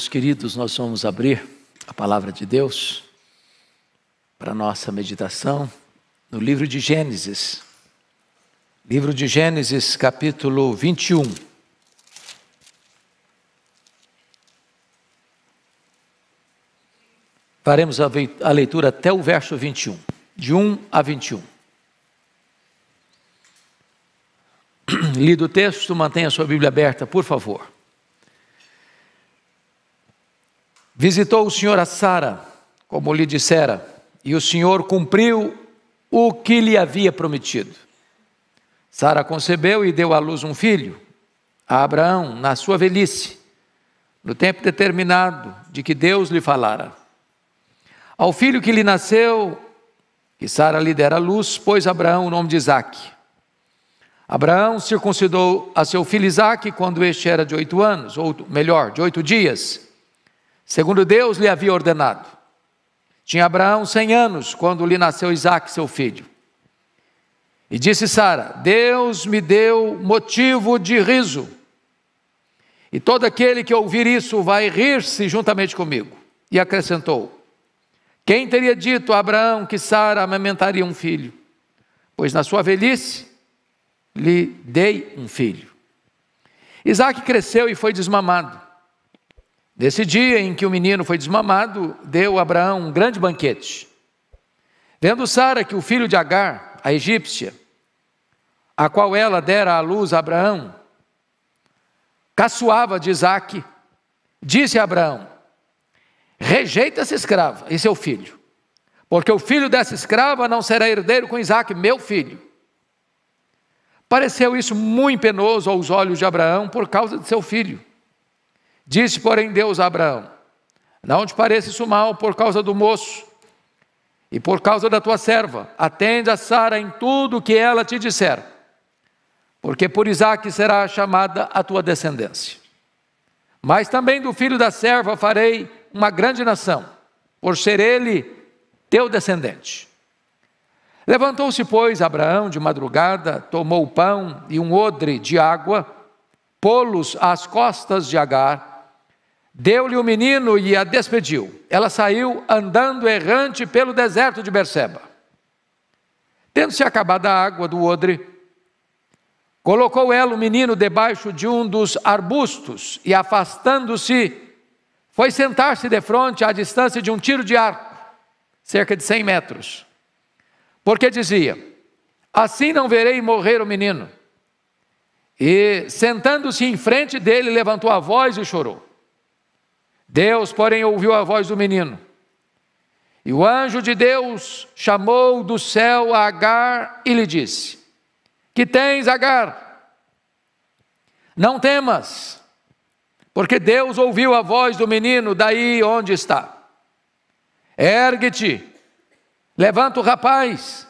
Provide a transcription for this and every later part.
Os queridos, nós vamos abrir a palavra de Deus para nossa meditação no livro de Gênesis. Livro de Gênesis, capítulo 21. Faremos a leitura até o verso 21, de 1 a 21. Lido o texto, mantenha sua Bíblia aberta, por favor. Visitou o Senhor a Sara, como lhe dissera, e o Senhor cumpriu o que lhe havia prometido. Sara concebeu e deu à luz um filho, a Abraão, na sua velhice, no tempo determinado de que Deus lhe falara. Ao filho que lhe nasceu, que Sara lhe dera luz, pôs Abraão o nome de Isaque. Abraão circuncidou a seu filho Isaque quando este era de oito anos, ou melhor, de oito dias segundo Deus lhe havia ordenado. Tinha Abraão cem anos quando lhe nasceu Isaac, seu filho. E disse Sara: Deus me deu motivo de riso, e todo aquele que ouvir isso vai rir-se juntamente comigo. E acrescentou: Quem teria dito a Abraão que Sara amamentaria um filho? Pois na sua velhice lhe dei um filho. Isaac cresceu e foi desmamado. Nesse dia em que o menino foi desmamado, deu Abraão um grande banquete. Vendo Sara que o filho de Agar, a egípcia, a qual ela dera à luz a Abraão, caçoava de Isaque, disse a Abraão: Rejeita essa escrava e seu filho, porque o filho dessa escrava não será herdeiro com Isaque, meu filho. Pareceu isso muito penoso aos olhos de Abraão por causa de seu filho. Disse, porém, Deus a Abraão: Não te pareça isso mal por causa do moço e por causa da tua serva. Atende a Sara em tudo o que ela te disser, porque por Isaque será chamada a tua descendência. Mas também do filho da serva farei uma grande nação, por ser ele teu descendente. Levantou-se, pois, Abraão de madrugada, tomou o pão e um odre de água, pô-los às costas de Agar Deu-lhe o menino e a despediu. Ela saiu andando errante pelo deserto de Berseba. Tendo-se acabado a água do odre, colocou ela o menino debaixo de um dos arbustos e, afastando-se, foi sentar-se defronte à distância de um tiro de arco, cerca de 100 metros. Porque dizia: Assim não verei morrer o menino. E, sentando-se em frente dele, levantou a voz e chorou. Deus, porém, ouviu a voz do menino. E o anjo de Deus chamou do céu a Agar e lhe disse: Que tens, Agar? Não temas, porque Deus ouviu a voz do menino daí onde está. Ergue-te, levanta o rapaz,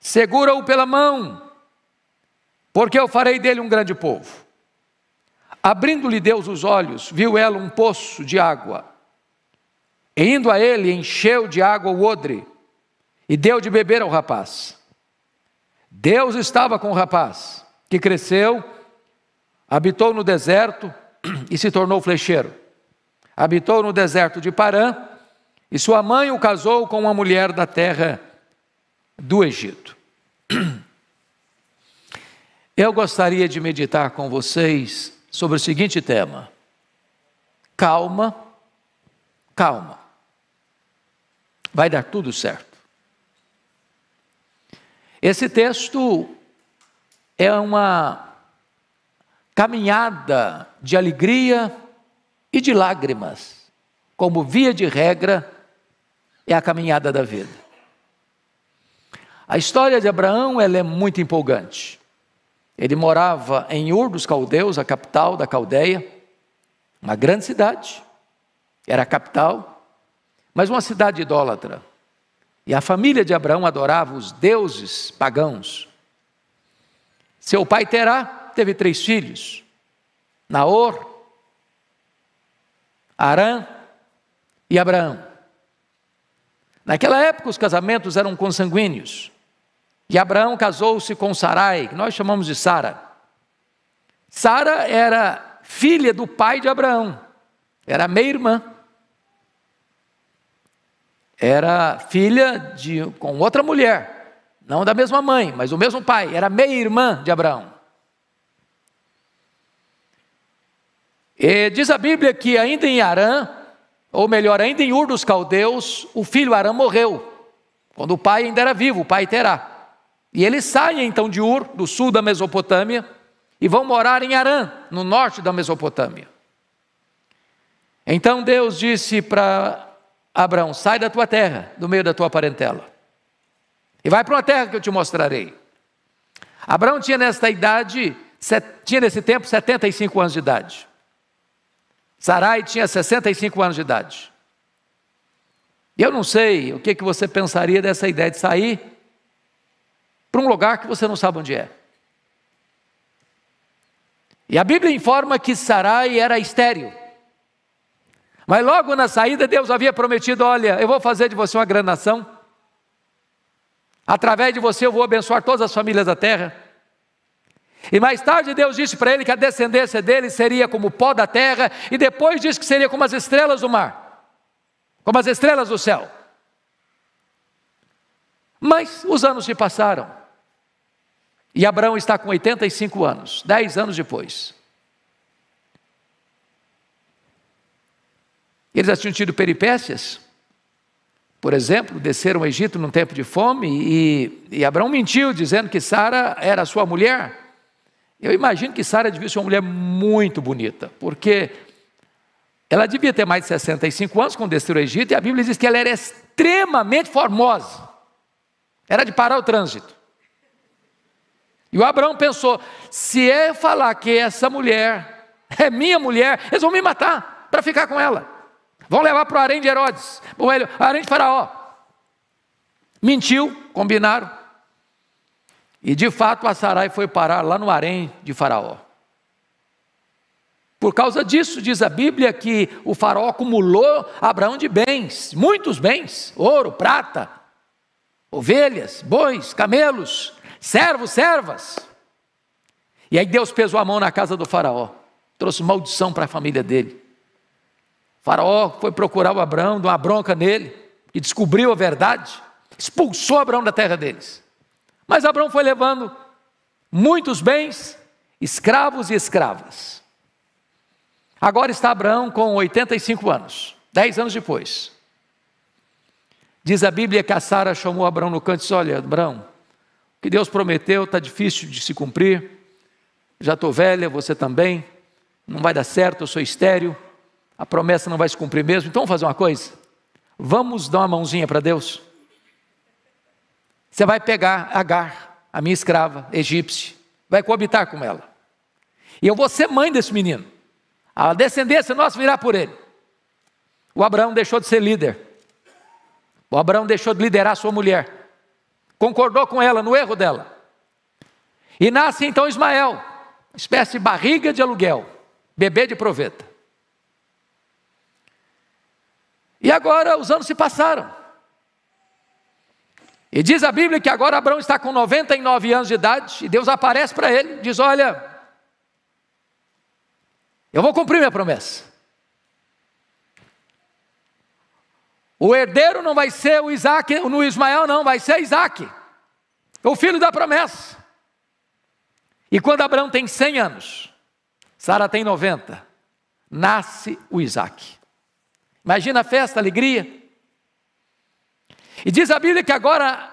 segura-o pela mão, porque eu farei dele um grande povo Abrindo-lhe Deus os olhos, viu ela um poço de água. E indo a ele, encheu de água o odre e deu de beber ao rapaz. Deus estava com o rapaz, que cresceu, habitou no deserto e se tornou flecheiro. Habitou no deserto de Parã e sua mãe o casou com uma mulher da terra do Egito. Eu gostaria de meditar com vocês sobre o seguinte tema: calma, calma. Vai dar tudo certo. Esse texto é uma caminhada de alegria e de lágrimas, como via de regra é a caminhada da vida. A história de Abraão ela é muito empolgante. Ele morava em Ur dos Caldeus, a capital da Caldeia, uma grande cidade, era a capital, mas uma cidade idólatra. E a família de Abraão adorava os deuses pagãos. Seu pai Terá teve três filhos: Naor, Arã e Abraão. Naquela época, os casamentos eram consanguíneos. E Abraão casou-se com Sarai, que nós chamamos de Sara. Sara era filha do pai de Abraão, era meia irmã. Era filha de, com outra mulher, não da mesma mãe, mas o mesmo pai, era meia irmã de Abraão. E diz a Bíblia que ainda em Arã, ou melhor, ainda em Ur dos Caldeus, o filho Arã morreu, quando o pai ainda era vivo, o pai terá. E eles saem então de Ur, do sul da Mesopotâmia, e vão morar em Arã, no norte da Mesopotâmia. Então Deus disse para Abraão: sai da tua terra, do meio da tua parentela, e vai para uma terra que eu te mostrarei. Abraão tinha nesta idade, tinha nesse tempo 75 anos de idade. Sarai tinha 65 anos de idade. E Eu não sei o que, que você pensaria dessa ideia de sair para um lugar que você não sabe onde é. E a Bíblia informa que Sarai era estéril. Mas logo na saída, Deus havia prometido: Olha, eu vou fazer de você uma grande nação. Através de você, eu vou abençoar todas as famílias da terra. E mais tarde, Deus disse para ele que a descendência dele seria como o pó da terra, e depois disse que seria como as estrelas do mar, como as estrelas do céu. Mas os anos se passaram. E Abraão está com 85 anos, 10 anos depois. Eles já tinham tido peripécias. Por exemplo, desceram ao Egito num tempo de fome e, e Abraão mentiu, dizendo que Sara era sua mulher. Eu imagino que Sara devia ser uma mulher muito bonita, porque ela devia ter mais de 65 anos quando desceu ao Egito, e a Bíblia diz que ela era extremamente formosa. Era de parar o trânsito. E o Abraão pensou: se eu é falar que essa mulher é minha mulher, eles vão me matar para ficar com ela. Vão levar para o harém de Herodes, para o harém de Faraó. Mentiu, combinaram. E de fato a Sarai foi parar lá no harém de Faraó. Por causa disso, diz a Bíblia que o faraó acumulou Abraão de bens, muitos bens: ouro, prata, ovelhas, bois, camelos servos, servas. E aí Deus pesou a mão na casa do faraó, trouxe maldição para a família dele. O faraó foi procurar o Abraão, deu uma bronca nele, e descobriu a verdade, expulsou Abraão da terra deles. Mas Abraão foi levando muitos bens, escravos e escravas. Agora está Abraão com 85 anos, 10 anos depois. Diz a Bíblia que a Sara chamou Abraão no canto e disse: Olha, Abraão, que Deus prometeu, está difícil de se cumprir, já estou velha, você também, não vai dar certo, eu sou estéreo, a promessa não vai se cumprir mesmo, então vamos fazer uma coisa, vamos dar uma mãozinha para Deus, você vai pegar Agar, a minha escrava, egípcia, vai coabitar com ela, e eu vou ser mãe desse menino, a descendência nossa virá por ele, o Abraão deixou de ser líder, o Abraão deixou de liderar sua mulher, concordou com ela no erro dela. E nasce então Ismael, espécie de barriga de aluguel, bebê de proveta. E agora os anos se passaram. E diz a Bíblia que agora Abraão está com 99 anos de idade e Deus aparece para ele, diz: Olha, eu vou cumprir minha promessa. O herdeiro não vai ser o Isaac, no Ismael não, vai ser Isaac, o filho da promessa. E quando Abraão tem 100 anos, Sara tem 90, nasce o Isaac. Imagina a festa, a alegria. E diz a Bíblia que agora,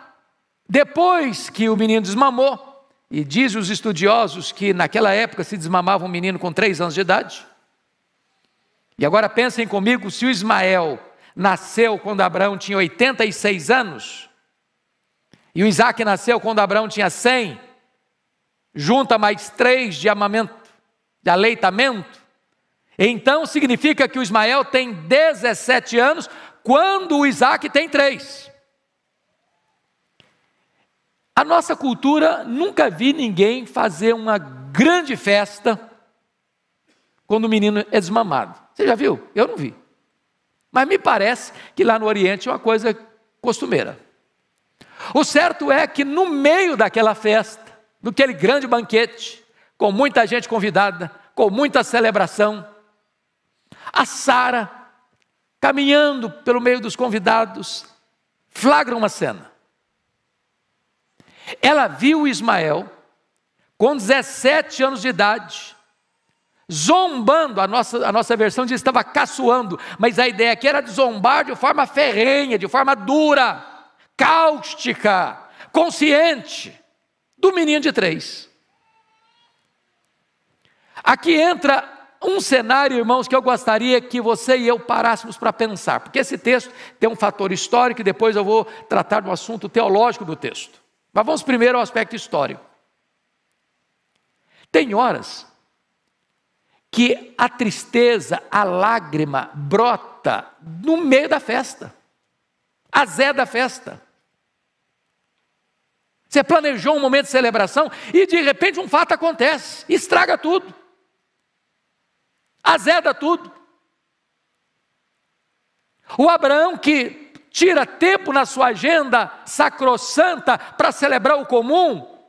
depois que o menino desmamou, e diz os estudiosos que naquela época se desmamava um menino com 3 anos de idade, e agora pensem comigo, se o Ismael nasceu quando Abraão tinha 86 anos, e o Isaac nasceu quando Abraão tinha 100, junta mais três de amamento, de aleitamento, então significa que o Ismael tem 17 anos quando o Isaac tem 3. A nossa cultura nunca vi ninguém fazer uma grande festa quando o menino é desmamado. Você já viu? Eu não vi. Mas me parece que lá no Oriente é uma coisa costumeira. O certo é que no meio daquela festa, daquele grande banquete, com muita gente convidada, com muita celebração, a Sara, caminhando pelo meio dos convidados, flagra uma cena. Ela viu Ismael com 17 anos de idade, zombando, a nossa, a nossa versão diz estava caçoando, mas a ideia aqui era de zombar de forma ferrenha, de forma dura, cáustica, consciente, do menino de três. Aqui entra um cenário, irmãos, que eu gostaria que você e eu parássemos para pensar, porque esse texto tem um fator histórico e depois eu vou tratar do assunto teológico do texto. Mas vamos primeiro ao aspecto histórico. Tem horas que a tristeza, a lágrima brota no meio da festa, a zé da festa. Você planejou um momento de celebração e de repente um fato acontece, estraga tudo, azeda tudo. O Abraão que tira tempo na sua agenda sacrossanta para celebrar o comum,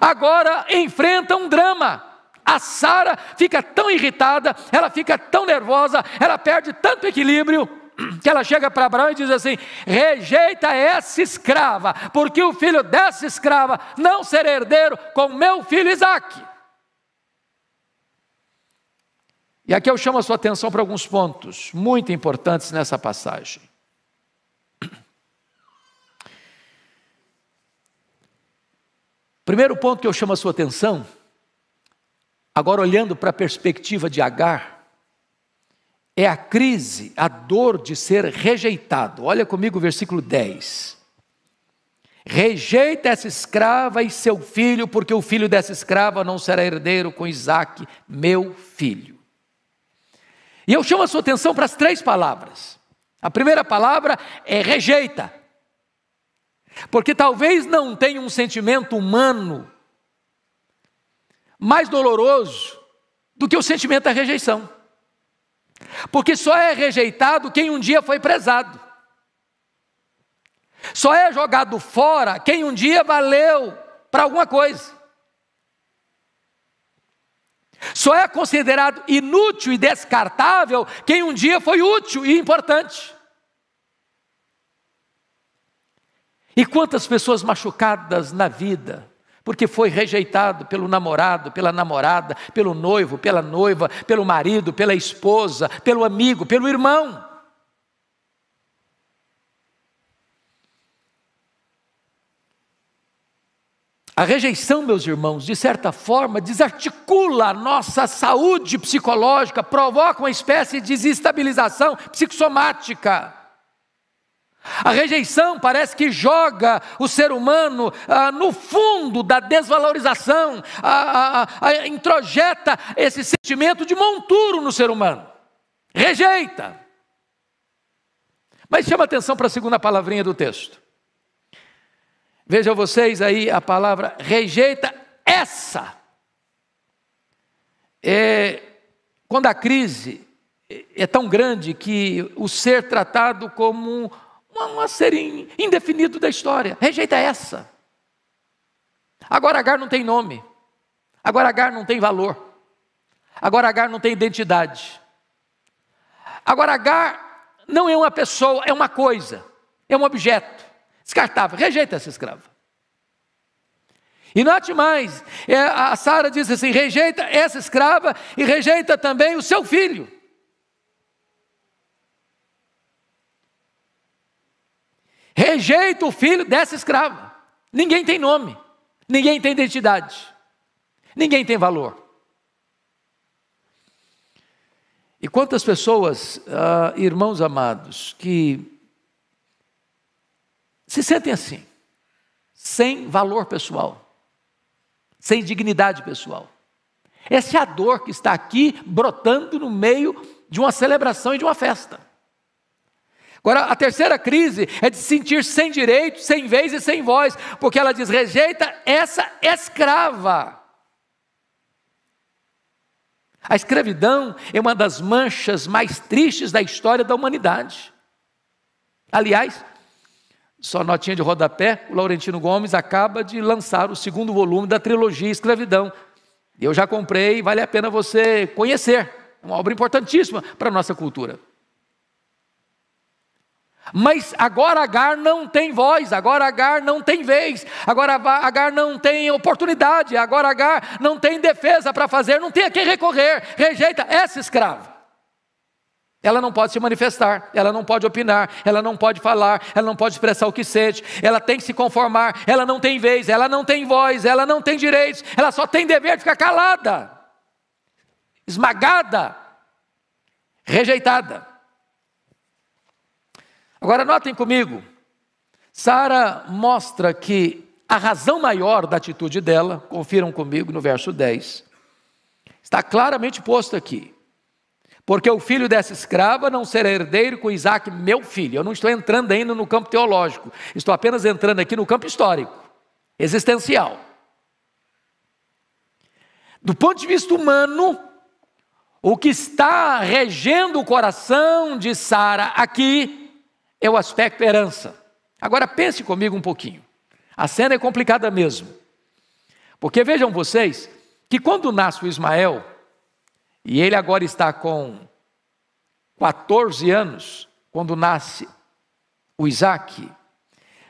agora enfrenta um drama. A Sara fica tão irritada, ela fica tão nervosa, ela perde tanto equilíbrio que ela chega para Abraão e diz assim: rejeita essa escrava, porque o filho dessa escrava não será herdeiro com meu filho Isaque. E aqui eu chamo a sua atenção para alguns pontos muito importantes nessa passagem. Primeiro ponto que eu chamo a sua atenção Agora, olhando para a perspectiva de Agar, é a crise, a dor de ser rejeitado. Olha comigo o versículo 10. Rejeita essa escrava e seu filho, porque o filho dessa escrava não será herdeiro com Isaac, meu filho. E eu chamo a sua atenção para as três palavras. A primeira palavra é rejeita, porque talvez não tenha um sentimento humano mais doloroso do que o sentimento da rejeição. Porque só é rejeitado quem um dia foi prezado. Só é jogado fora quem um dia valeu para alguma coisa. Só é considerado inútil e descartável quem um dia foi útil e importante. E quantas pessoas machucadas na vida porque foi rejeitado pelo namorado, pela namorada, pelo noivo, pela noiva, pelo marido, pela esposa, pelo amigo, pelo irmão. A rejeição, meus irmãos, de certa forma desarticula a nossa saúde psicológica, provoca uma espécie de desestabilização psicossomática. A rejeição parece que joga o ser humano ah, no fundo da desvalorização, ah, ah, introjeta esse sentimento de monturo no ser humano. Rejeita. Mas chama atenção para a segunda palavrinha do texto. Vejam vocês aí a palavra rejeita essa. É, quando a crise é tão grande que o ser tratado como um ser indefinido da história. Rejeita essa. Agora Agar não tem nome. Agora Agar não tem valor. Agora Agar não tem identidade. Agora Agar não é uma pessoa, é uma coisa, é um objeto. Descartável. Rejeita essa escrava. E note mais, é, a Sara diz assim: rejeita essa escrava e rejeita também o seu filho. rejeita o filho dessa escrava. Ninguém tem nome, ninguém tem identidade, ninguém tem valor. E quantas pessoas, ah, irmãos amados, que se sentem assim, sem valor pessoal, sem dignidade pessoal. Essa é a dor que está aqui brotando no meio de uma celebração e de uma festa. Agora, a terceira crise é de se sentir sem direito, sem vez e sem voz, porque ela diz: rejeita essa escrava. A escravidão é uma das manchas mais tristes da história da humanidade. Aliás, só notinha de rodapé, o Laurentino Gomes acaba de lançar o segundo volume da trilogia Escravidão. Eu já comprei, vale a pena você conhecer. É uma obra importantíssima para a nossa cultura. Mas agora Agar não tem voz, agora Agar não tem vez, agora Agar não tem oportunidade, agora Agar não tem defesa para fazer, não tem a quem recorrer, rejeita essa escrava. Ela não pode se manifestar, ela não pode opinar, ela não pode falar, ela não pode expressar o que sente, ela tem que se conformar, ela não tem vez, ela não tem voz, ela não tem direitos, ela só tem dever de ficar calada, esmagada, rejeitada. Agora notem comigo, Sara mostra que a razão maior da atitude dela, confiram comigo no verso 10, está claramente posto aqui. Porque o filho dessa escrava não será herdeiro com Isaac, meu filho. Eu não estou entrando ainda no campo teológico, estou apenas entrando aqui no campo histórico, existencial. Do ponto de vista humano, o que está regendo o coração de Sara aqui é o aspecto herança. Agora pense comigo um pouquinho. A cena é complicada mesmo. Porque vejam vocês que quando nasce o Ismael, e ele agora está com 14 anos, quando nasce o Isaac,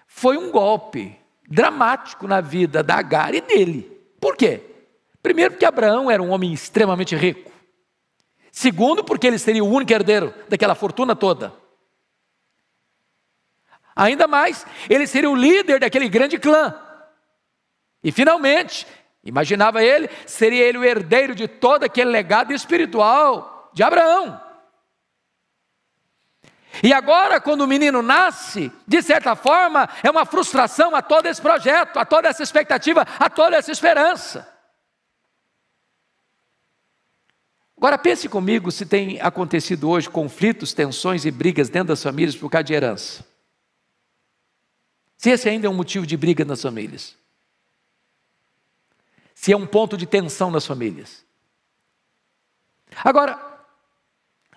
foi um golpe dramático na vida da Agar e dele. Por quê? Primeiro, porque Abraão era um homem extremamente rico. Segundo, porque ele seria o único herdeiro daquela fortuna toda. Ainda mais, ele seria o líder daquele grande clã. E finalmente, imaginava ele, seria ele o herdeiro de todo aquele legado espiritual de Abraão. E agora, quando o menino nasce, de certa forma, é uma frustração a todo esse projeto, a toda essa expectativa, a toda essa esperança. Agora pense comigo se tem acontecido hoje conflitos, tensões e brigas dentro das famílias por causa de herança. Se esse ainda é um motivo de briga nas famílias, se é um ponto de tensão nas famílias. Agora,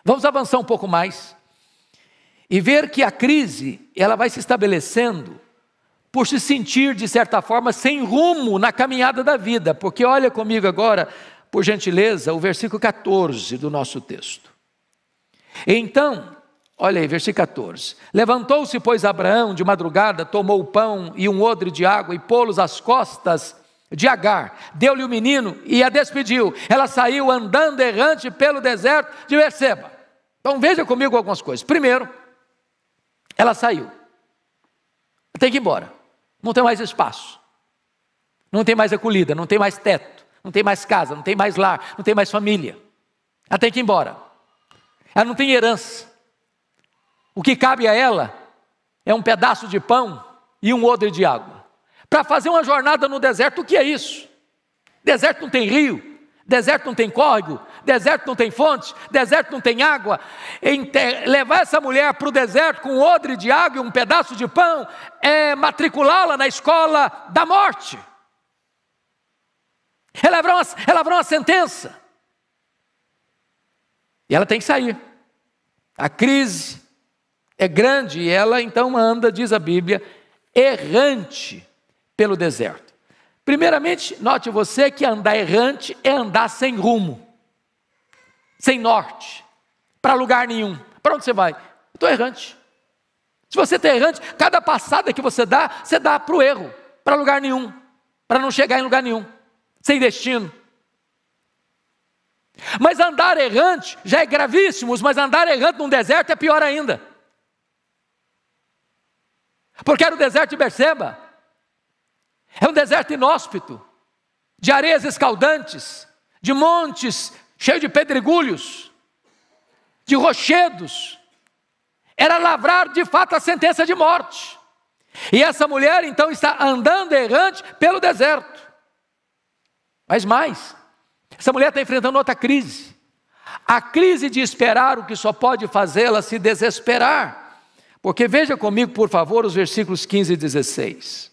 vamos avançar um pouco mais e ver que a crise, ela vai se estabelecendo por se sentir de certa forma sem rumo na caminhada da vida, porque olha comigo agora, por gentileza, o versículo 14 do nosso texto. Então, Olha aí, versículo 14. Levantou-se, pois, Abraão de madrugada, tomou o pão e um odre de água e pô-los às costas de Agar. Deu-lhe o menino e a despediu. Ela saiu andando errante pelo deserto de Berseba. Então veja comigo algumas coisas. Primeiro, ela saiu. Tem que ir embora. Não tem mais espaço. Não tem mais acolhida, não tem mais teto, não tem mais casa, não tem mais lar, não tem mais família. Ela tem que ir embora. Ela não tem herança. O que cabe a ela é um pedaço de pão e um odre de água. Para fazer uma jornada no deserto, o que é isso? Deserto não tem rio, deserto não tem córrego, deserto não tem fonte, deserto não tem água. levar essa mulher para o deserto com um odre de água e um pedaço de pão é matriculá-la na escola da morte. É ela haverá, uma, é uma sentença. E ela tem que sair. A crise é grande e ela então anda, diz a Bíblia, errante pelo deserto. Primeiramente, note você que andar errante é andar sem rumo, sem norte, para lugar nenhum. Para onde você vai? Estou errante. Se você está errante, cada passada que você dá, você dá para o erro, para lugar nenhum, para não chegar em lugar nenhum, sem destino. Mas andar errante já é gravíssimo, mas andar errante num deserto é pior ainda. Porque era o deserto de Berseba. É um deserto inóspito, de areias escaldantes, de montes cheios de pedregulhos, de rochedos. Era lavrar de fato a sentença de morte. E essa mulher então está andando errante pelo deserto. Mas mais, essa mulher está enfrentando outra crise. A crise de esperar o que só pode fazê-la se desesperar. Porque veja comigo, por favor, os versículos 15 e 16.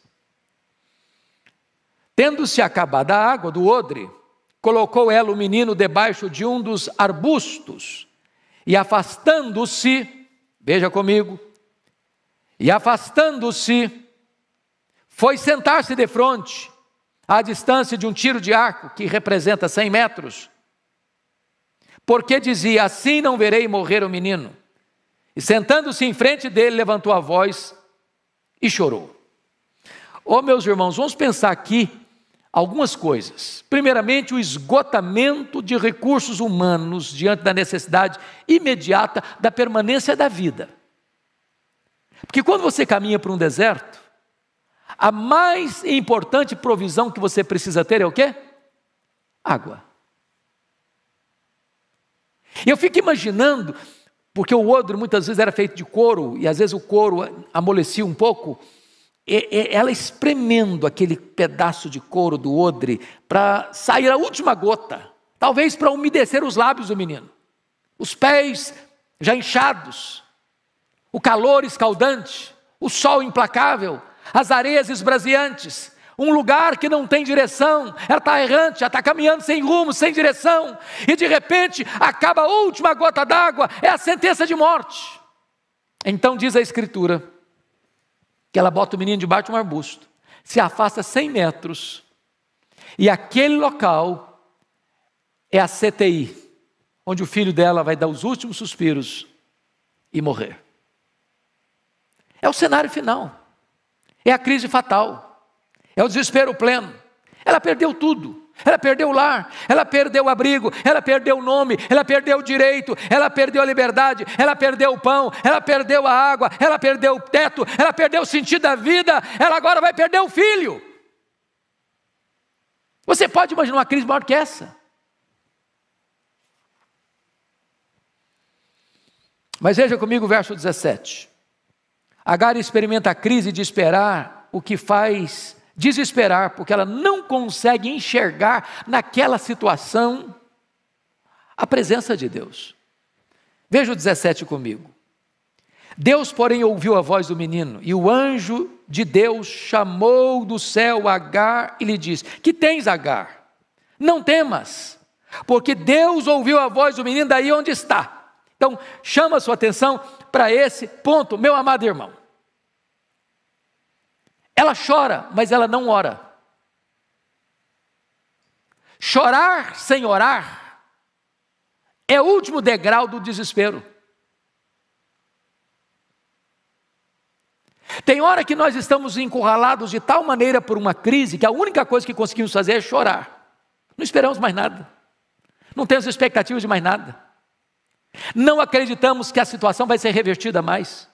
Tendo-se acabado a água do odre, colocou ela o menino debaixo de um dos arbustos, e afastando-se, veja comigo, e afastando-se, foi sentar-se de frente, à distância de um tiro de arco, que representa 100 metros, porque dizia: Assim não verei morrer o menino. E sentando-se em frente dele, levantou a voz e chorou. Oh, meus irmãos, vamos pensar aqui algumas coisas. Primeiramente, o esgotamento de recursos humanos diante da necessidade imediata da permanência da vida. Porque quando você caminha para um deserto, a mais importante provisão que você precisa ter é o quê? Água. Eu fico imaginando porque o odre muitas vezes era feito de couro, e às vezes o couro amolecia um pouco, é, é, ela espremendo aquele pedaço de couro do odre para sair a última gota, talvez para umedecer os lábios do menino, os pés já inchados, o calor escaldante, o sol implacável, as areias esbraseantes, um lugar que não tem direção, ela está errante, ela está caminhando sem rumo, sem direção, e de repente acaba a última gota d'água, é a sentença de morte. Então diz a Escritura que ela bota o menino debaixo de um arbusto, se afasta 100 metros, e aquele local é a CTI, onde o filho dela vai dar os últimos suspiros e morrer. É o cenário final, é a crise fatal. É o desespero pleno. Ela perdeu tudo. Ela perdeu o lar, ela perdeu o abrigo, ela perdeu o nome, ela perdeu o direito, ela perdeu a liberdade, ela perdeu o pão, ela perdeu a água, ela perdeu o teto, ela perdeu o sentido da vida, ela agora vai perder o filho. Você pode imaginar uma crise maior que essa? Mas veja comigo o verso 17. Agar experimenta a crise de esperar o que faz desesperar, porque ela não consegue enxergar naquela situação a presença de Deus. Veja o 17 comigo. Deus, porém, ouviu a voz do menino, e o anjo de Deus chamou do céu Agar e lhe disse: Que tens, Agar? Não temas, porque Deus ouviu a voz do menino daí onde está. Então, chama a sua atenção para esse ponto, meu amado irmão. Ela chora, mas ela não ora. Chorar sem orar é o último degrau do desespero. Tem hora que nós estamos encurralados de tal maneira por uma crise que a única coisa que conseguimos fazer é chorar. Não esperamos mais nada. Não temos expectativas de mais nada. Não acreditamos que a situação vai ser revertida mais.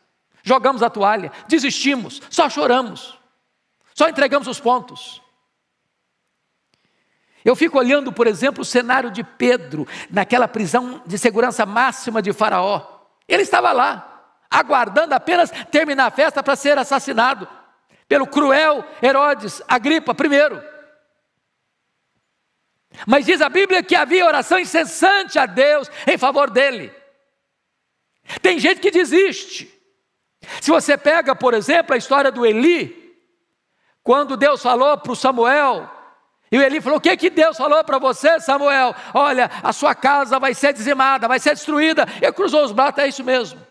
Jogamos a toalha, desistimos, só choramos. Só entregamos os pontos. Eu fico olhando, por exemplo, o cenário de Pedro, naquela prisão de segurança máxima de Faraó. Ele estava lá, aguardando apenas terminar a festa para ser assassinado pelo cruel Herodes Agripa primeiro. Mas diz a Bíblia que havia oração incessante a Deus em favor dele. Tem gente que desiste. Se você pega, por exemplo, a história do Eli, quando Deus falou para o Samuel, e Eli falou: O que, que Deus falou para você, Samuel? Olha, a sua casa vai ser dizimada, vai ser destruída. Ele cruzou os braços, é isso mesmo.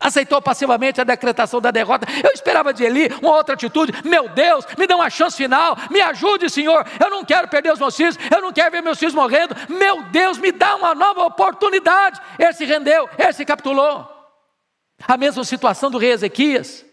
Aceitou passivamente a decretação da derrota. Eu esperava de Eli uma outra atitude. Meu Deus, me dê uma chance final. Me ajude, Senhor. Eu não quero perder os meus filhos. Eu não quero ver meus filhos morrendo. Meu Deus, me dá uma nova oportunidade. Ele se rendeu, ele se capitulou. A mesma situação do rei Ezequias.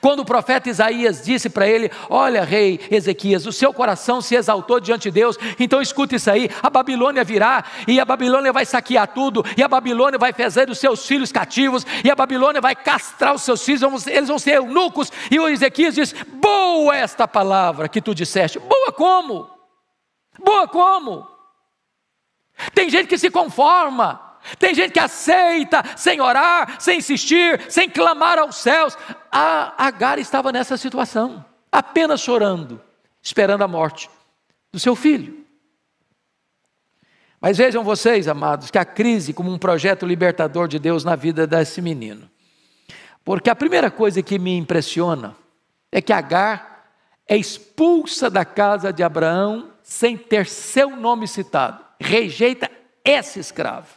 Quando o profeta Isaías disse para ele: Olha, rei Ezequias, o seu coração se exaltou diante de Deus, então escuta isso aí: a Babilônia virá, e a Babilônia vai saquear tudo, e a Babilônia vai fazer os seus filhos cativos, e a Babilônia vai castrar os seus filhos, eles vão ser eunucos. E o Ezequias diz: Boa esta palavra que tu disseste, boa como? Boa como? Tem gente que se conforma tem gente que aceita sem orar, sem insistir, sem clamar aos céus. A Agar estava nessa situação, apenas chorando, esperando a morte do seu filho. Mas vejam vocês, amados, que a crise como um projeto libertador de Deus na vida desse menino. Porque a primeira coisa que me impressiona é que Agar é expulsa da casa de Abraão sem ter seu nome citado. Rejeita esse escravo.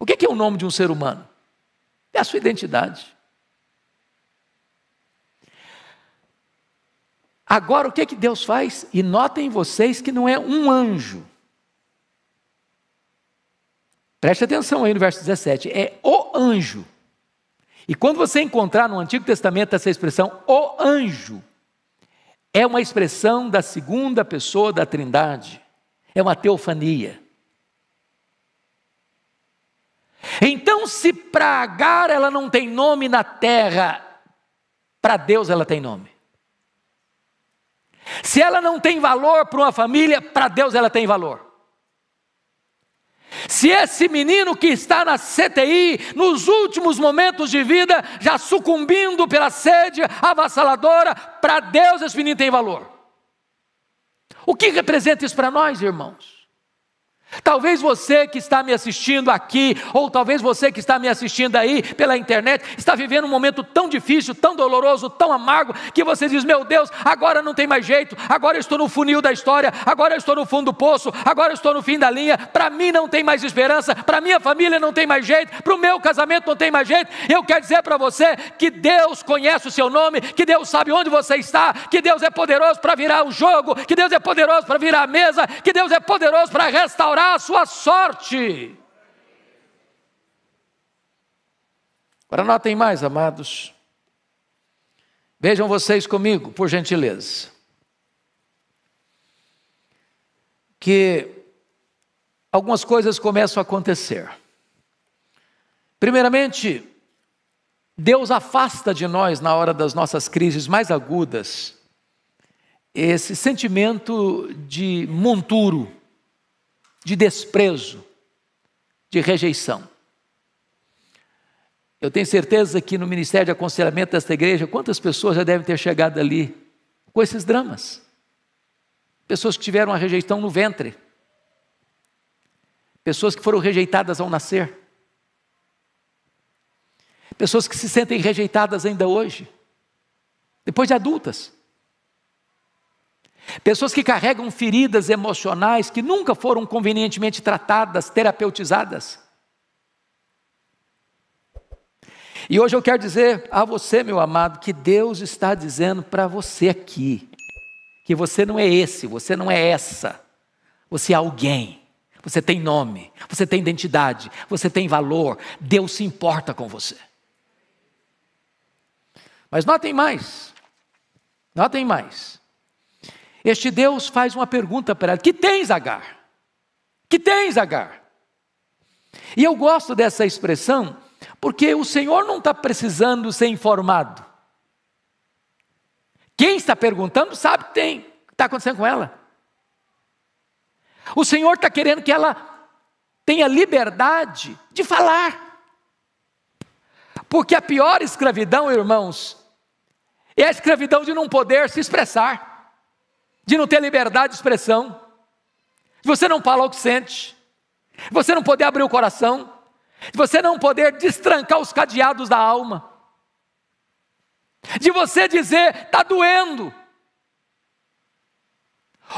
O é que é o nome de um ser humano? É a sua identidade. Agora, o que, é que Deus faz? E notem vocês que não é um anjo. Preste atenção aí no verso 17: é o anjo. E quando você encontrar no Antigo Testamento essa expressão, o anjo, é uma expressão da segunda pessoa da Trindade, é uma teofania. Então, se para Agar ela não tem nome na terra, para Deus ela tem nome. Se ela não tem valor para uma família, para Deus ela tem valor. Se esse menino que está na CTI, nos últimos momentos de vida, já sucumbindo pela sede avassaladora, para Deus esse menino tem valor. O que representa isso para nós, irmãos? Talvez você que está me assistindo aqui, ou talvez você que está me assistindo aí pela internet, está vivendo um momento tão difícil, tão doloroso, tão amargo, que você diz: Meu Deus, agora não tem mais jeito, agora eu estou no funil da história, agora eu estou no fundo do poço, agora eu estou no fim da linha, para mim não tem mais esperança, para minha família não tem mais jeito, para o meu casamento não tem mais jeito. Eu quero dizer para você que Deus conhece o seu nome, que Deus sabe onde você está, que Deus é poderoso para virar o jogo, que Deus é poderoso para virar a mesa, que Deus é poderoso para restaurar será a sua sorte. Agora notem mais, amados. Vejam vocês comigo, por gentileza. Que algumas coisas começam a acontecer. Primeiramente, Deus afasta de nós, na hora das nossas crises mais agudas, esse sentimento de monturo, de desprezo, de rejeição. Eu tenho certeza que no Ministério de Aconselhamento desta igreja, quantas pessoas já devem ter chegado ali com esses dramas? Pessoas que tiveram a rejeição no ventre, pessoas que foram rejeitadas ao nascer, pessoas que se sentem rejeitadas ainda hoje, depois de adultas. Pessoas que carregam feridas emocionais que nunca foram convenientemente tratadas, terapeutizadas. E hoje eu quero dizer a você, meu amado, que Deus está dizendo para você aqui, que você não é esse, você não é essa, você é alguém, você tem nome, você tem identidade, você tem valor, Deus se importa com você. Mas notem mais, notem mais. Este Deus faz uma pergunta para ela: Que tens, Agar? Que tens, Agar? E eu gosto dessa expressão, porque o Senhor não está precisando ser informado. Quem está perguntando sabe que tem, que está acontecendo com ela. O Senhor está querendo que ela tenha liberdade de falar. Porque a pior escravidão, irmãos, é a escravidão de não poder se expressar de não ter liberdade de expressão, de você não falar o que sente, de você não poder abrir o coração, de você não poder destrancar os cadeados da alma, de você dizer está doendo,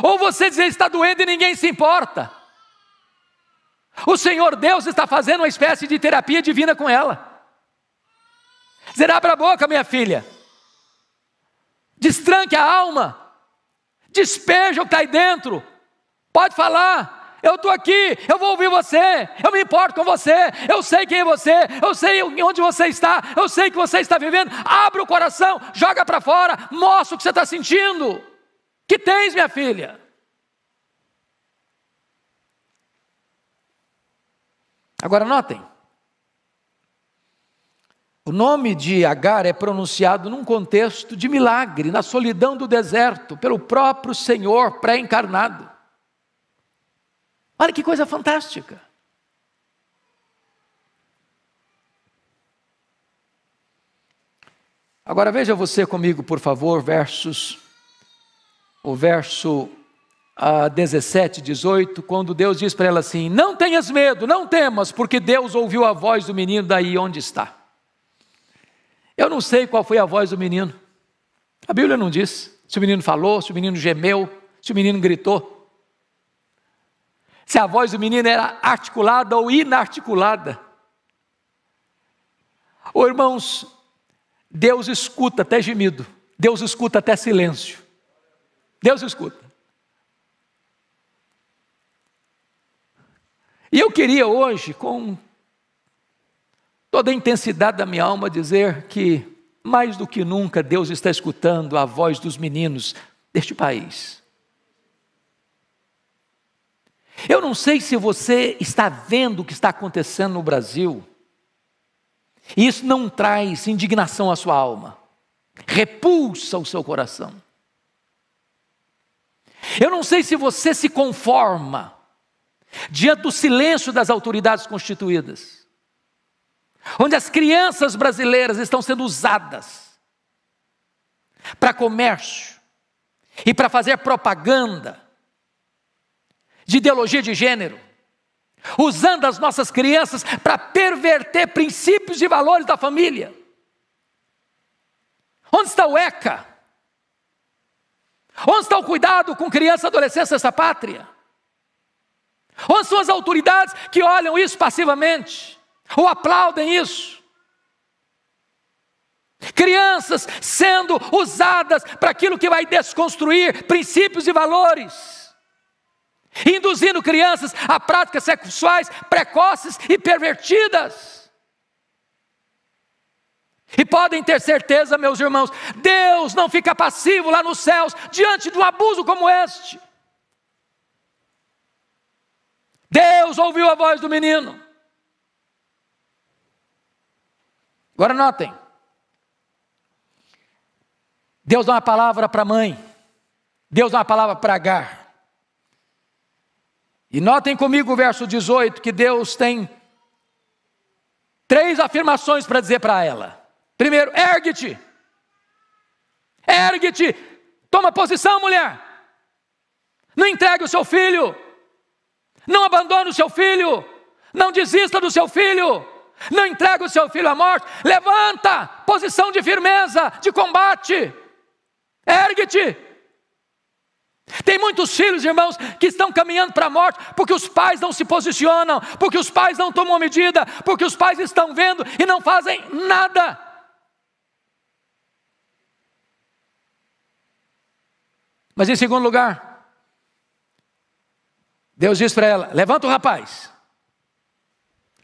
ou você dizer está doendo e ninguém se importa. O Senhor Deus está fazendo uma espécie de terapia divina com ela. Dizer, abre a boca, minha filha. Destranque a alma. Despeja o que está aí dentro. Pode falar. Eu estou aqui, eu vou ouvir você, eu me importo com você, eu sei quem é você, eu sei onde você está, eu sei que você está vivendo. Abre o coração, joga para fora, mostra o que você está sentindo. Que tens, minha filha? Agora notem, o nome de Agar é pronunciado num contexto de milagre, na solidão do deserto, pelo próprio Senhor pré-encarnado. Olha que coisa fantástica. Agora veja você comigo, por favor, versos o verso ah, 17, 18, quando Deus diz para ela assim: Não tenhas medo, não temas, porque Deus ouviu a voz do menino daí onde está. Eu não sei qual foi a voz do menino. A Bíblia não diz se o menino falou, se o menino gemeu, se o menino gritou. Se a voz do menino era articulada ou inarticulada. Ou irmãos, Deus escuta até gemido, Deus escuta até silêncio. Deus escuta. E eu queria hoje, com toda a intensidade da minha alma dizer que, mais do que nunca, Deus está escutando a voz dos meninos deste país. Eu não sei se você está vendo o que está acontecendo no Brasil, e isso não traz indignação à sua alma, repulsa o seu coração. Eu não sei se você se conforma diante do silêncio das autoridades constituídas onde as crianças brasileiras estão sendo usadas para comércio e para fazer propaganda de ideologia de gênero, usando as nossas crianças para perverter princípios e valores da família. Onde está o ECA? Onde está o cuidado com criança e adolescência dessa pátria? Onde são as autoridades que olham isso passivamente? ou aplaudem isso. Crianças sendo usadas para aquilo que vai desconstruir princípios e valores, induzindo crianças a práticas sexuais precoces e pervertidas. E podem ter certeza, meus irmãos, Deus não fica passivo lá nos céus diante de um abuso como este. Deus ouviu a voz do menino. Agora notem. Deus dá uma palavra para a mãe. Deus dá uma palavra para Agar. E notem comigo o verso 18 que Deus tem três afirmações para dizer para ela. Primeiro, ergue-te. Ergue-te. Toma posição, mulher. Não entregue o seu filho. Não abandone o seu filho. Não desista do seu filho não entrega o seu filho à morte, levanta, posição de firmeza, de combate, ergue-te. Tem muitos filhos, irmãos, que estão caminhando para a morte porque os pais não se posicionam, porque os pais não tomam medida, porque os pais estão vendo e não fazem nada. Mas em segundo lugar, Deus diz para ela: levanta o rapaz.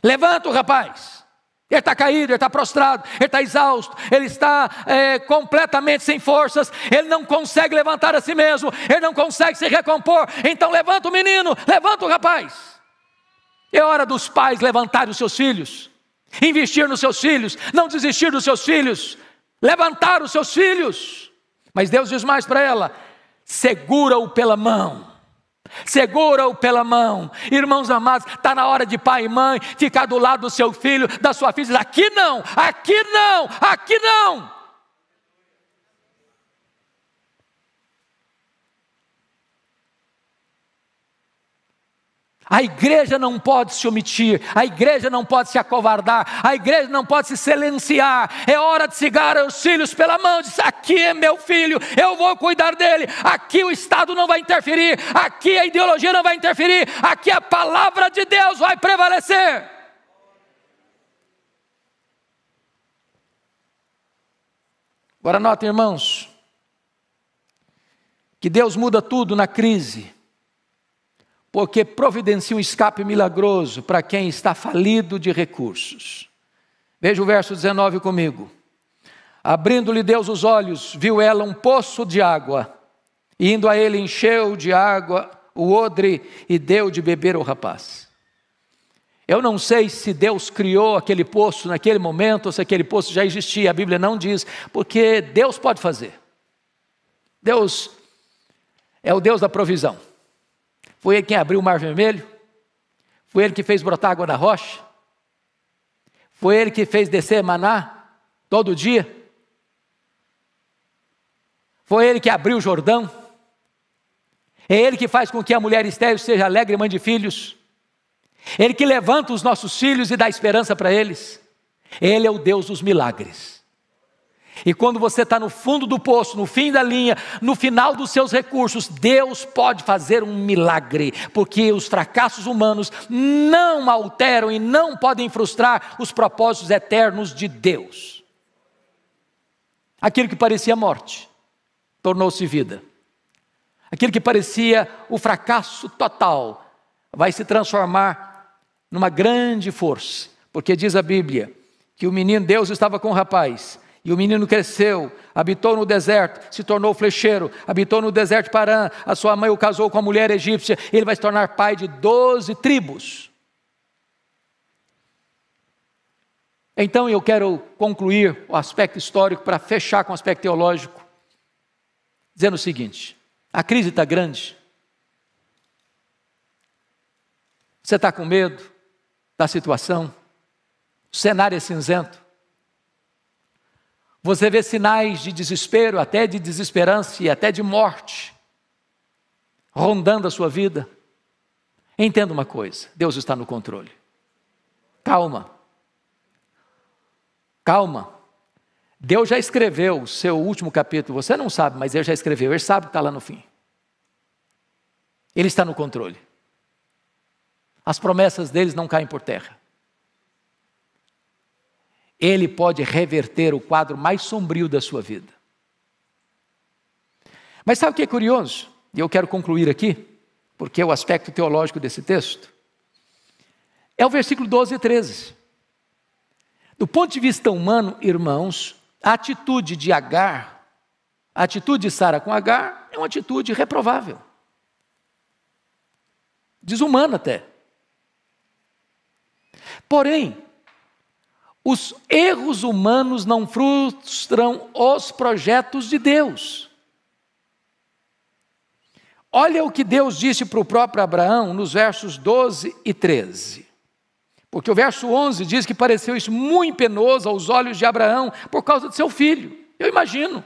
Levanta o rapaz. Ele está caído, ele está prostrado, ele está exausto, ele está é, completamente sem forças, ele não consegue levantar a si mesmo, ele não consegue se recompor. Então levanta o menino, levanta o rapaz. É hora dos pais levantarem os seus filhos, investir nos seus filhos, não desistir dos seus filhos, levantar os seus filhos. Mas Deus diz mais para ela: segura-o pela mão. Segura-o pela mão, irmãos amados. Está na hora de pai e mãe ficar do lado do seu filho, da sua filha. Aqui não, aqui não, aqui não. A igreja não pode se omitir, a igreja não pode se acovardar, a igreja não pode se silenciar. É hora de cigar os filhos pela mão, diz: aqui é meu filho, eu vou cuidar dele. Aqui o Estado não vai interferir, aqui a ideologia não vai interferir, aqui a palavra de Deus vai prevalecer. Agora notem, irmãos, que Deus muda tudo na crise porque providencia um escape milagroso para quem está falido de recursos. Veja o verso 19 comigo. Abrindo-lhe Deus os olhos, viu ela um poço de água, e indo a ele, encheu de água o odre e deu de beber ao rapaz. Eu não sei se Deus criou aquele poço naquele momento, ou se aquele poço já existia, a Bíblia não diz, porque Deus pode fazer. Deus é o Deus da provisão. Foi ele quem abriu o mar vermelho? Foi ele que fez brotar água na rocha? Foi ele que fez descer maná todo dia? Foi ele que abriu o Jordão? É ele que faz com que a mulher estéril seja alegre mãe de filhos? É ele que levanta os nossos filhos e dá esperança para eles? Ele é o Deus dos milagres. E quando você está no fundo do poço, no fim da linha, no final dos seus recursos, Deus pode fazer um milagre, porque os fracassos humanos não alteram e não podem frustrar os propósitos eternos de Deus. Aquilo que parecia morte tornou-se vida. Aquilo que parecia o fracasso total vai se transformar numa grande força, porque diz a Bíblia que o menino Deus estava com o rapaz e o menino cresceu, habitou no deserto, se tornou flecheiro, habitou no deserto de Parã, a sua mãe o casou com a mulher egípcia, ele vai se tornar pai de doze tribos. Então eu quero concluir o aspecto histórico para fechar com o aspecto teológico, dizendo o seguinte: a crise está grande, você está com medo da situação, o cenário é cinzento, você vê sinais de desespero, até de desesperança e até de morte rondando a sua vida. Entenda uma coisa: Deus está no controle. Calma. Calma. Deus já escreveu o seu último capítulo. Você não sabe, mas ele já escreveu. Ele sabe que está lá no fim. Ele está no controle. As promessas deles não caem por terra ele pode reverter o quadro mais sombrio da sua vida. Mas sabe o que é curioso? E eu quero concluir aqui, porque é o aspecto teológico desse texto. É o versículo 12 e 13. Do ponto de vista humano, irmãos, a atitude de Agar, a atitude de Sara com Agar, é uma atitude reprovável. Desumana até. Porém, os erros humanos não frustram os projetos de Deus. Olha o que Deus disse para o próprio Abraão nos versos 12 e 13. Porque o verso 11 diz que pareceu isso muito penoso aos olhos de Abraão por causa de seu filho. Eu imagino.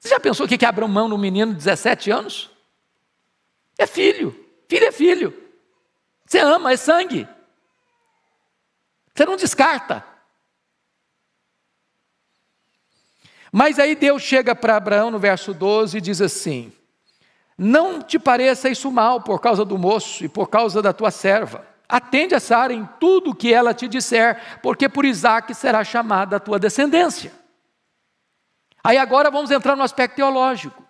Você já pensou o que é abrir mão no menino de 17 anos? É filho. Filho é filho. Você ama, é sangue. Você não descarta. Mas aí Deus chega para Abraão no verso 12 e diz assim: Não te pareça isso mal por causa do moço e por causa da tua serva. Atende a Sara em tudo o que ela te disser, porque por Isaac será chamada a tua descendência. Aí agora vamos entrar no aspecto teológico.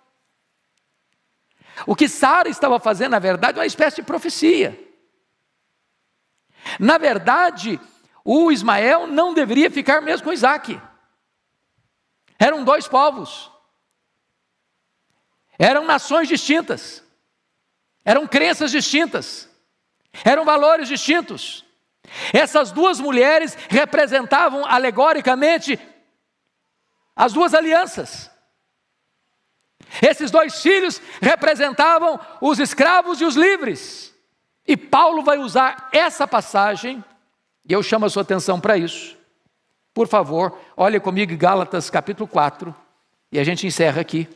O que Sara estava fazendo, na verdade, é uma espécie de profecia. Na verdade, o Ismael não deveria ficar mesmo com Isaac. Eram dois povos. Eram nações distintas. Eram crenças distintas. Eram valores distintos. Essas duas mulheres representavam alegoricamente as duas alianças. Esses dois filhos representavam os escravos e os livres. E Paulo vai usar essa passagem, e eu chamo a sua atenção para isso, por favor, olha comigo Gálatas capítulo 4 e a gente encerra aqui.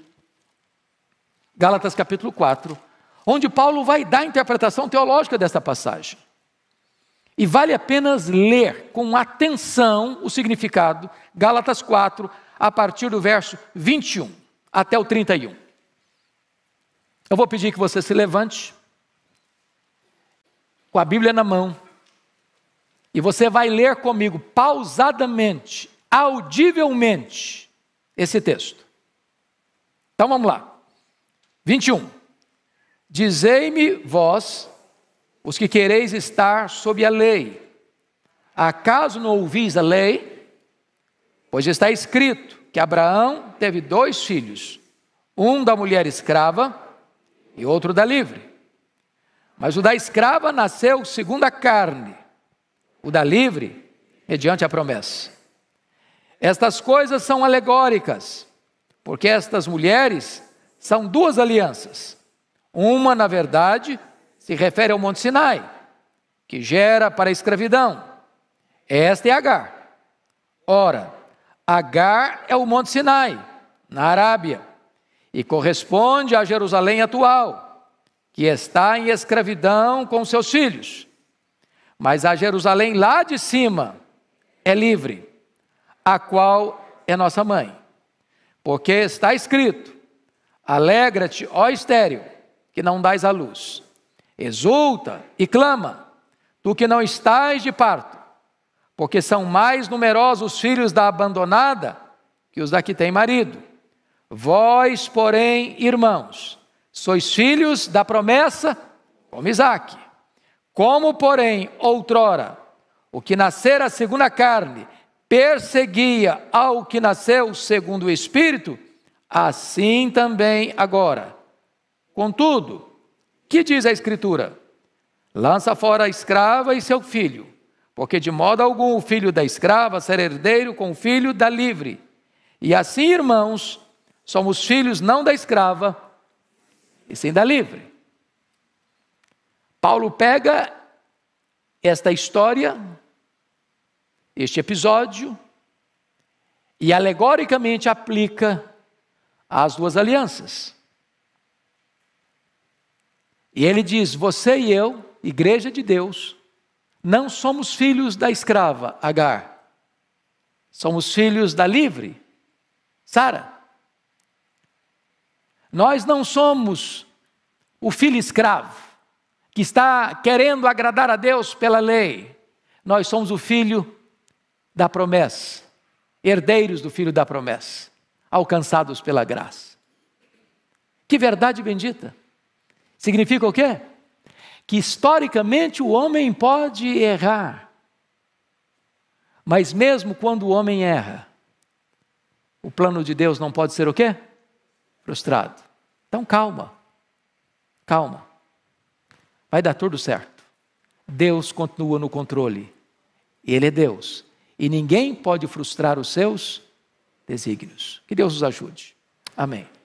Gálatas capítulo 4, onde Paulo vai dar a interpretação teológica desta passagem. E vale apenas ler com atenção o significado, Gálatas 4, a partir do verso 21 até o 31. Eu vou pedir que você se levante com a Bíblia na mão e você vai ler comigo pausadamente, audivelmente, esse texto. Então vamos lá. 21. Dizei-me vós, os que quereis estar sob a lei, acaso não ouvis a lei? Pois está escrito que Abraão teve dois filhos, um da mulher escrava e outro da livre. Mas o da escrava nasceu segundo a carne o da livre, mediante a promessa. Estas coisas são alegóricas, porque estas mulheres são duas alianças. Uma, na verdade, se refere ao Monte Sinai, que gera para a escravidão. Esta é Agar. Ora, Agar é o Monte Sinai, na Arábia, e corresponde a Jerusalém atual, que está em escravidão com seus filhos. Mas a Jerusalém lá de cima é livre, a qual é nossa mãe. Porque está escrito: Alegra-te, ó estéreo, que não dás a luz. Exulta e clama, tu que não estás de parto, porque são mais numerosos os filhos da abandonada que os da que tem marido. Vós, porém, irmãos, sois filhos da promessa, como Isaque. Como, porém, outrora, o que nascera segundo a carne perseguia ao que nasceu segundo o Espírito, assim também agora. Contudo, que diz a Escritura? Lança fora a escrava e seu filho, porque de modo algum o filho da escrava será herdeiro com o filho da livre. E assim, irmãos, somos filhos não da escrava, e sim da livre. Paulo pega esta história, este episódio, e alegoricamente aplica às duas alianças. E ele diz: Você e eu, Igreja de Deus, não somos filhos da escrava Agar, somos filhos da livre Sara. Nós não somos o filho escravo, que está querendo agradar a Deus pela lei. Nós somos o filho da promessa, herdeiros do filho da promessa, alcançados pela graça. Que verdade bendita! Significa o quê? Que historicamente o homem pode errar, mas mesmo quando o homem erra, o plano de Deus não pode ser o quê? Frustrado. Então calma, calma. Vai dar tudo certo. Deus continua no controle. Ele é Deus. E ninguém pode frustrar os seus desígnios. Que Deus os ajude. Amém.